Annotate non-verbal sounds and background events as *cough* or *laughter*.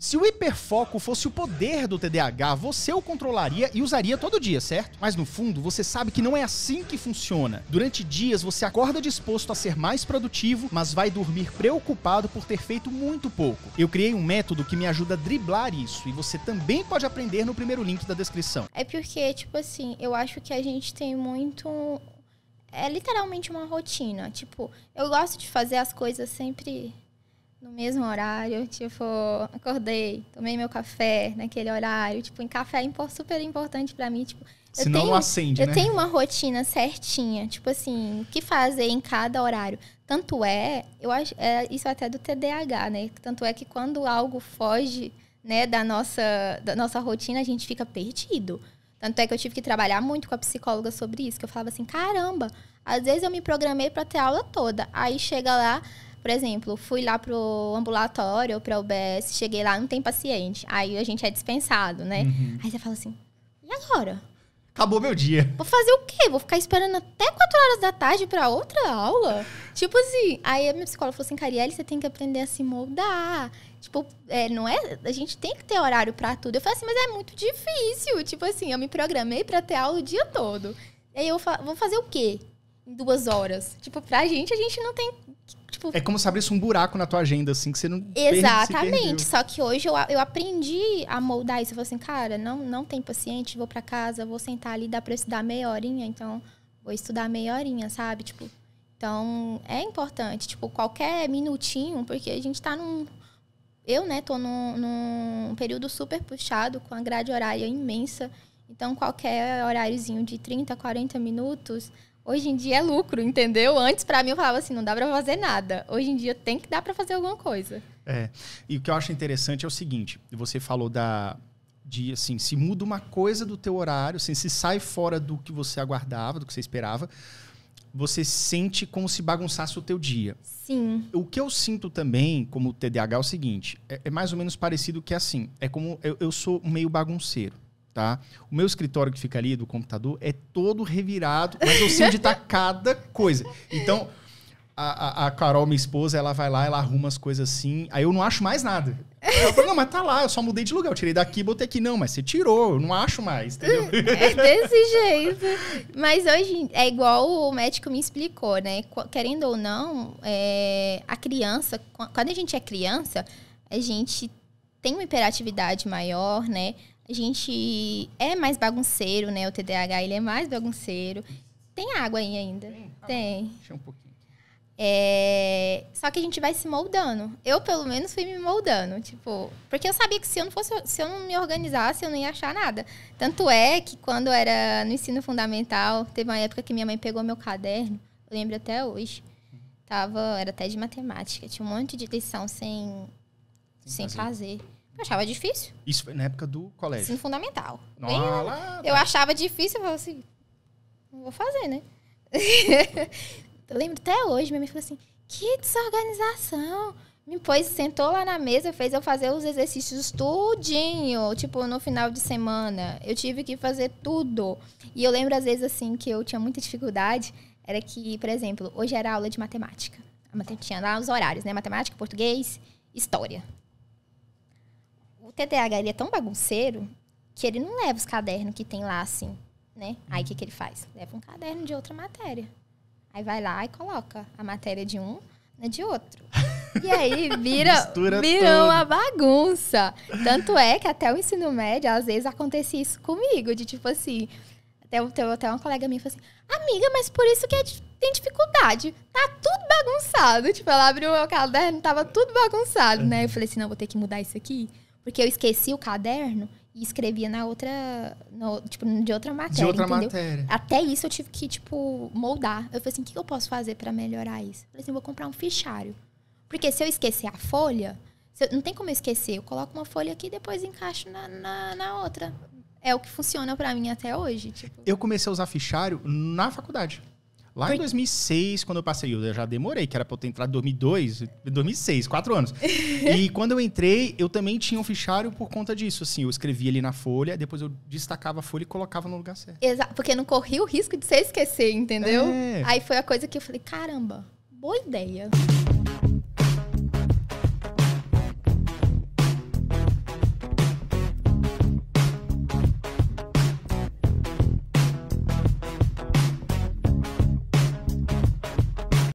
Se o hiperfoco fosse o poder do TDAH, você o controlaria e usaria todo dia, certo? Mas no fundo, você sabe que não é assim que funciona. Durante dias você acorda disposto a ser mais produtivo, mas vai dormir preocupado por ter feito muito pouco. Eu criei um método que me ajuda a driblar isso e você também pode aprender no primeiro link da descrição. É porque, tipo assim, eu acho que a gente tem muito é literalmente uma rotina. Tipo, eu gosto de fazer as coisas sempre no mesmo horário, tipo, acordei, tomei meu café naquele horário, tipo, em café é super importante para mim, tipo, se não acende, eu né? tenho uma rotina certinha, tipo assim, o que fazer em cada horário. Tanto é, eu acho, é, isso é até do TDAH, né? Tanto é que quando algo foge, né, da nossa, da nossa rotina, a gente fica perdido. Tanto é que eu tive que trabalhar muito com a psicóloga sobre isso, que eu falava assim, caramba, às vezes eu me programei para ter aula toda, aí chega lá, por exemplo, fui lá pro ambulatório ou pra UBS, cheguei lá, não tem paciente. Aí a gente é dispensado, né? Uhum. Aí você fala assim, e agora? Acabou meu dia. Vou fazer o quê? Vou ficar esperando até 4 horas da tarde para outra aula? tipo assim, aí a minha psicóloga falou assim, Carielle, você tem que aprender a se moldar. Tipo, é, não é. A gente tem que ter horário para tudo. Eu falei assim, mas é muito difícil. Tipo assim, eu me programei para ter aula o dia todo. E aí eu fa vou fazer o quê? Em duas horas. Tipo, pra gente, a gente não tem tipo. É como se abrisse um buraco na tua agenda, assim, que você não. Exatamente. Só que hoje eu, eu aprendi a moldar isso. Eu falei assim, cara, não, não tem paciente, vou para casa, vou sentar ali, dá pra eu estudar meia horinha, então vou estudar meia horinha, sabe? Tipo. Então, é importante, tipo, qualquer minutinho, porque a gente tá num. Eu, né, tô num, num período super puxado, com a grade horária imensa. Então, qualquer horáriozinho de 30, 40 minutos Hoje em dia é lucro, entendeu? Antes, para mim, eu falava assim, não dá para fazer nada. Hoje em dia tem que dar para fazer alguma coisa. É. E o que eu acho interessante é o seguinte: você falou da. De, assim, se muda uma coisa do teu horário, assim, se sai fora do que você aguardava, do que você esperava, você sente como se bagunçasse o teu dia. Sim. O que eu sinto também, como TDAH, é o seguinte: é, é mais ou menos parecido que é assim. É como eu, eu sou meio bagunceiro tá? O meu escritório que fica ali do computador é todo revirado, mas eu sei editar tá *laughs* cada coisa. Então, a, a, a, Carol, minha esposa, ela vai lá, ela arruma as coisas assim, aí eu não acho mais nada. eu falo, não, mas tá lá, eu só mudei de lugar, eu tirei daqui e botei aqui. Não, mas você tirou, eu não acho mais, entendeu? *laughs* É desse jeito. Mas hoje é igual o médico me explicou, né? Querendo ou não, é, a criança, quando a gente é criança, a gente tem uma hiperatividade maior, né? A gente é mais bagunceiro, né? O TDAH ele é mais bagunceiro. Tem água aí ainda? Tem. Tá Deixa um pouquinho. É... Só que a gente vai se moldando. Eu, pelo menos, fui me moldando. Tipo, porque eu sabia que se eu não fosse, se eu não me organizasse, eu não ia achar nada. Tanto é que quando era no ensino fundamental, teve uma época que minha mãe pegou meu caderno, eu lembro até hoje. Tava, era até de matemática, tinha um monte de lição sem sem, fazer, Eu achava difícil. Isso foi na época do colégio. Sim, fundamental. Bem, lá, eu achava difícil, eu falei assim, não vou fazer, né? *laughs* eu lembro até hoje, minha mãe falou assim, que desorganização. Me pôs, sentou lá na mesa, fez eu fazer os exercícios tudinho. Tipo, no final de semana. Eu tive que fazer tudo. E eu lembro, às vezes, assim, que eu tinha muita dificuldade. Era que, por exemplo, hoje era aula de matemática. Tinha lá os horários, né? Matemática, português, história. TDAH, ele é tão bagunceiro que ele não leva os cadernos que tem lá, assim, né? Aí o que, que ele faz? Leva um caderno de outra matéria. Aí vai lá e coloca a matéria de um na de outro. E aí *laughs* vira, vira uma bagunça. Tanto é que até o ensino médio, às vezes, acontecia isso comigo, de tipo assim. Até, até uma colega minha falou assim, amiga, mas por isso que é, tem dificuldade. Tá tudo bagunçado. Tipo, ela abriu o meu caderno, tava tudo bagunçado, né? Eu falei assim, não, vou ter que mudar isso aqui. Porque eu esqueci o caderno e escrevia na outra, no, tipo, de outra matéria. De outra entendeu? matéria. Até isso eu tive que, tipo, moldar. Eu falei assim, o que eu posso fazer para melhorar isso? Eu falei assim, vou comprar um fichário. Porque se eu esquecer a folha, eu, não tem como eu esquecer. Eu coloco uma folha aqui e depois encaixo na, na, na outra. É o que funciona para mim até hoje. Tipo. Eu comecei a usar fichário na faculdade. Lá Foi... em 2006, quando eu passei, eu já demorei, que era pra eu ter entrado em 2002, 2006, quatro anos. *laughs* e quando eu entrei, eu também tinha um fichário por conta disso, assim, eu escrevia ali na folha, depois eu destacava a folha e colocava no lugar certo. Exato, porque não corria o risco de você esquecer, entendeu? É. Aí foi a coisa que eu falei, caramba, boa ideia.